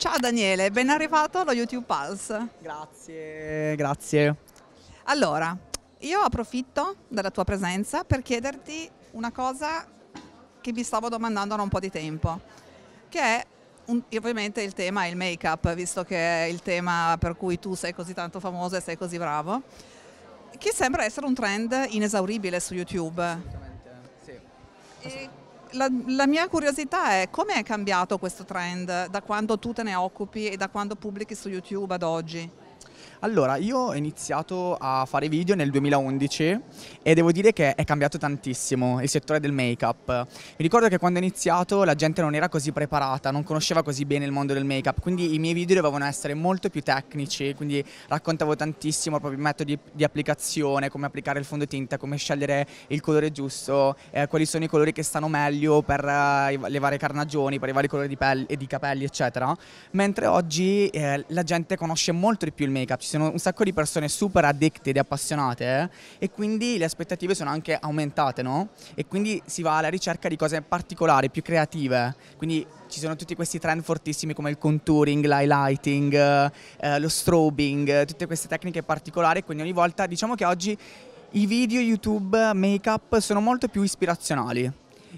Ciao Daniele, ben arrivato allo YouTube Pulse. Grazie, grazie. Allora, io approfitto della tua presenza per chiederti una cosa che mi stavo domandando da un po' di tempo, che è un, ovviamente il tema è il make-up, visto che è il tema per cui tu sei così tanto famoso e sei così bravo, che sembra essere un trend inesauribile su YouTube. Sì. E la, la, mia curiosità è come è cambiato questo trend da quando tu te ne occupi e da quando pubblichi su YouTube ad oggi? Allora, io ho iniziato a fare video nel 2011 e devo dire che è cambiato tantissimo il settore del make-up. Mi ricordo che quando ho iniziato la gente non era così preparata, non conosceva così bene il mondo del make-up, quindi i miei video dovevano essere molto più tecnici, quindi raccontavo tantissimo proprio i metodi di applicazione, come applicare il fondotinta, come scegliere il colore giusto, eh, quali sono i colori che stanno meglio per eh, le varie carnagioni, per i vari colori di pelle e di capelli, eccetera. Mentre oggi eh, la gente conosce molto di più il make-up, ci sono un sacco di persone super addicte e appassionate eh? e quindi le aspettative sono anche aumentate, no? E quindi si va alla ricerca di cose particolari, più creative. Quindi ci sono tutti questi trend fortissimi come il contouring, l'highlighting, eh, eh lo strobing, tutte queste tecniche particolari, quindi ogni volta diciamo che oggi i video YouTube make-up sono molto più ispirazionali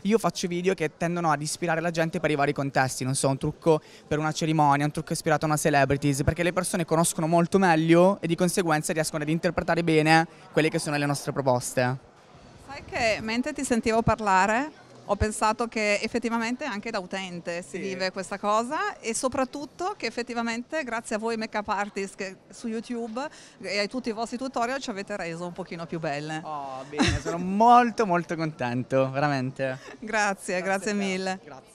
io faccio video che tendono ad ispirare la gente per i vari contesti, non so, un trucco per una cerimonia, un trucco ispirato a una celebrities, perché le persone conoscono molto meglio e di conseguenza riescono ad interpretare bene quelle che sono le nostre proposte. Sai che mentre ti sentivo parlare ho pensato che effettivamente anche da utente si sì. vive questa cosa e soprattutto che effettivamente grazie a voi make up artist che su YouTube e a tutti i vostri tutorial ci avete reso un pochino più belle. Oh, bene, sono molto molto contento, veramente. Grazie, grazie, grazie mille. Grazie.